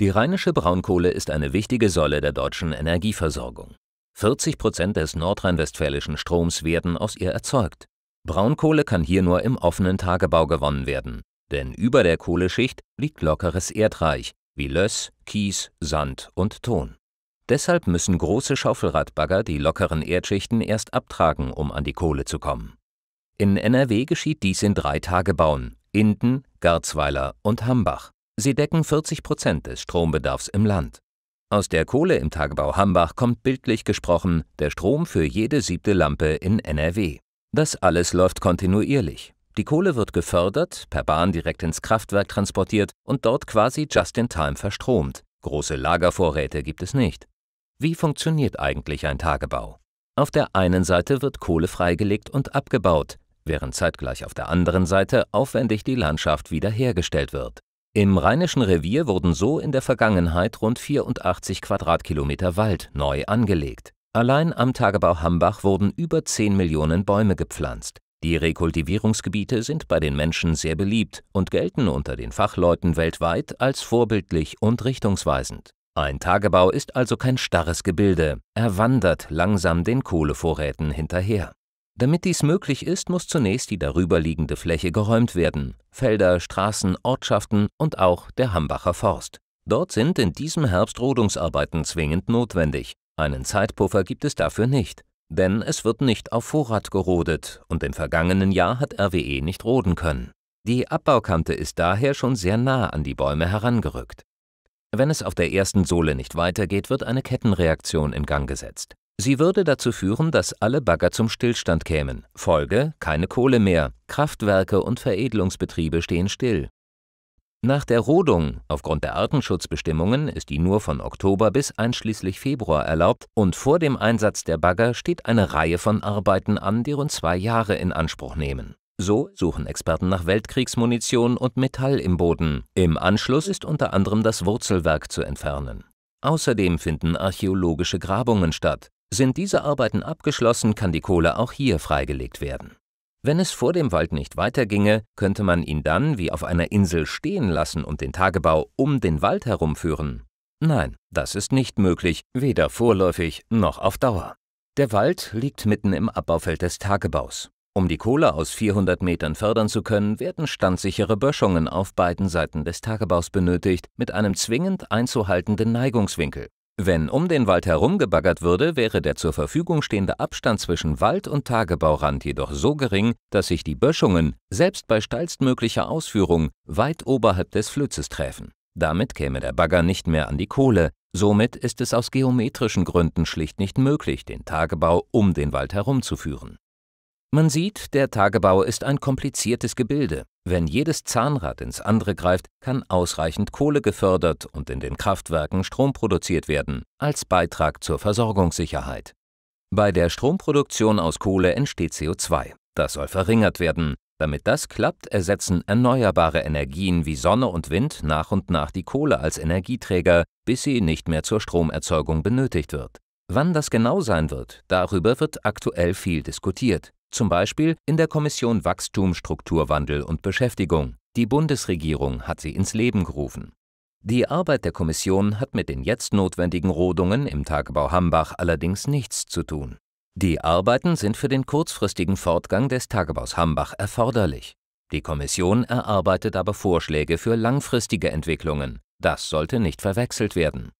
Die rheinische Braunkohle ist eine wichtige Säule der deutschen Energieversorgung. 40 Prozent des nordrhein-westfälischen Stroms werden aus ihr erzeugt. Braunkohle kann hier nur im offenen Tagebau gewonnen werden, denn über der Kohleschicht liegt lockeres Erdreich wie Löss, Kies, Sand und Ton. Deshalb müssen große Schaufelradbagger die lockeren Erdschichten erst abtragen, um an die Kohle zu kommen. In NRW geschieht dies in drei Tagebauen: Inden, Garzweiler und Hambach. Sie decken 40 Prozent des Strombedarfs im Land. Aus der Kohle im Tagebau Hambach kommt bildlich gesprochen der Strom für jede siebte Lampe in NRW. Das alles läuft kontinuierlich. Die Kohle wird gefördert, per Bahn direkt ins Kraftwerk transportiert und dort quasi just in time verstromt. Große Lagervorräte gibt es nicht. Wie funktioniert eigentlich ein Tagebau? Auf der einen Seite wird Kohle freigelegt und abgebaut, während zeitgleich auf der anderen Seite aufwendig die Landschaft wiederhergestellt wird. Im Rheinischen Revier wurden so in der Vergangenheit rund 84 Quadratkilometer Wald neu angelegt. Allein am Tagebau Hambach wurden über 10 Millionen Bäume gepflanzt. Die Rekultivierungsgebiete sind bei den Menschen sehr beliebt und gelten unter den Fachleuten weltweit als vorbildlich und richtungsweisend. Ein Tagebau ist also kein starres Gebilde, er wandert langsam den Kohlevorräten hinterher. Damit dies möglich ist, muss zunächst die darüberliegende Fläche geräumt werden, Felder, Straßen, Ortschaften und auch der Hambacher Forst. Dort sind in diesem Herbst Rodungsarbeiten zwingend notwendig. Einen Zeitpuffer gibt es dafür nicht, denn es wird nicht auf Vorrat gerodet und im vergangenen Jahr hat RWE nicht roden können. Die Abbaukante ist daher schon sehr nah an die Bäume herangerückt. Wenn es auf der ersten Sohle nicht weitergeht, wird eine Kettenreaktion in Gang gesetzt. Sie würde dazu führen, dass alle Bagger zum Stillstand kämen. Folge: keine Kohle mehr. Kraftwerke und Veredelungsbetriebe stehen still. Nach der Rodung aufgrund der Artenschutzbestimmungen ist die nur von Oktober bis einschließlich Februar erlaubt und vor dem Einsatz der Bagger steht eine Reihe von Arbeiten an, die rund zwei Jahre in Anspruch nehmen. So suchen Experten nach Weltkriegsmunition und Metall im Boden. Im Anschluss ist unter anderem das Wurzelwerk zu entfernen. Außerdem finden archäologische Grabungen statt. Sind diese Arbeiten abgeschlossen, kann die Kohle auch hier freigelegt werden. Wenn es vor dem Wald nicht weiterginge, könnte man ihn dann wie auf einer Insel stehen lassen und den Tagebau um den Wald herumführen. Nein, das ist nicht möglich, weder vorläufig noch auf Dauer. Der Wald liegt mitten im Abbaufeld des Tagebaus. Um die Kohle aus 400 Metern fördern zu können, werden standsichere Böschungen auf beiden Seiten des Tagebaus benötigt, mit einem zwingend einzuhaltenden Neigungswinkel. Wenn um den Wald herum gebaggert würde, wäre der zur Verfügung stehende Abstand zwischen Wald und Tagebaurand jedoch so gering, dass sich die Böschungen, selbst bei steilstmöglicher Ausführung, weit oberhalb des Flützes träfen. Damit käme der Bagger nicht mehr an die Kohle. Somit ist es aus geometrischen Gründen schlicht nicht möglich, den Tagebau um den Wald herum zu führen. Man sieht, der Tagebau ist ein kompliziertes Gebilde. Wenn jedes Zahnrad ins andere greift, kann ausreichend Kohle gefördert und in den Kraftwerken Strom produziert werden, als Beitrag zur Versorgungssicherheit. Bei der Stromproduktion aus Kohle entsteht CO2. Das soll verringert werden. Damit das klappt, ersetzen erneuerbare Energien wie Sonne und Wind nach und nach die Kohle als Energieträger, bis sie nicht mehr zur Stromerzeugung benötigt wird. Wann das genau sein wird, darüber wird aktuell viel diskutiert zum Beispiel in der Kommission Wachstum, Strukturwandel und Beschäftigung. Die Bundesregierung hat sie ins Leben gerufen. Die Arbeit der Kommission hat mit den jetzt notwendigen Rodungen im Tagebau Hambach allerdings nichts zu tun. Die Arbeiten sind für den kurzfristigen Fortgang des Tagebaus Hambach erforderlich. Die Kommission erarbeitet aber Vorschläge für langfristige Entwicklungen. Das sollte nicht verwechselt werden.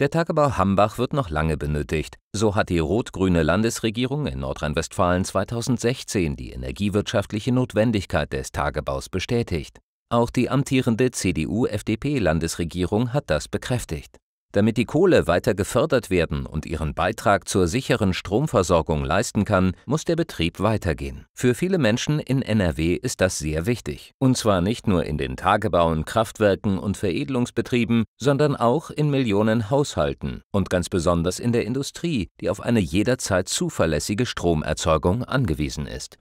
Der Tagebau Hambach wird noch lange benötigt. So hat die rot-grüne Landesregierung in Nordrhein-Westfalen 2016 die energiewirtschaftliche Notwendigkeit des Tagebaus bestätigt. Auch die amtierende CDU-FDP-Landesregierung hat das bekräftigt damit die Kohle weiter gefördert werden und ihren Beitrag zur sicheren Stromversorgung leisten kann, muss der Betrieb weitergehen. Für viele Menschen in NRW ist das sehr wichtig. Und zwar nicht nur in den Tagebauen, Kraftwerken und Veredelungsbetrieben, sondern auch in Millionen Haushalten und ganz besonders in der Industrie, die auf eine jederzeit zuverlässige Stromerzeugung angewiesen ist.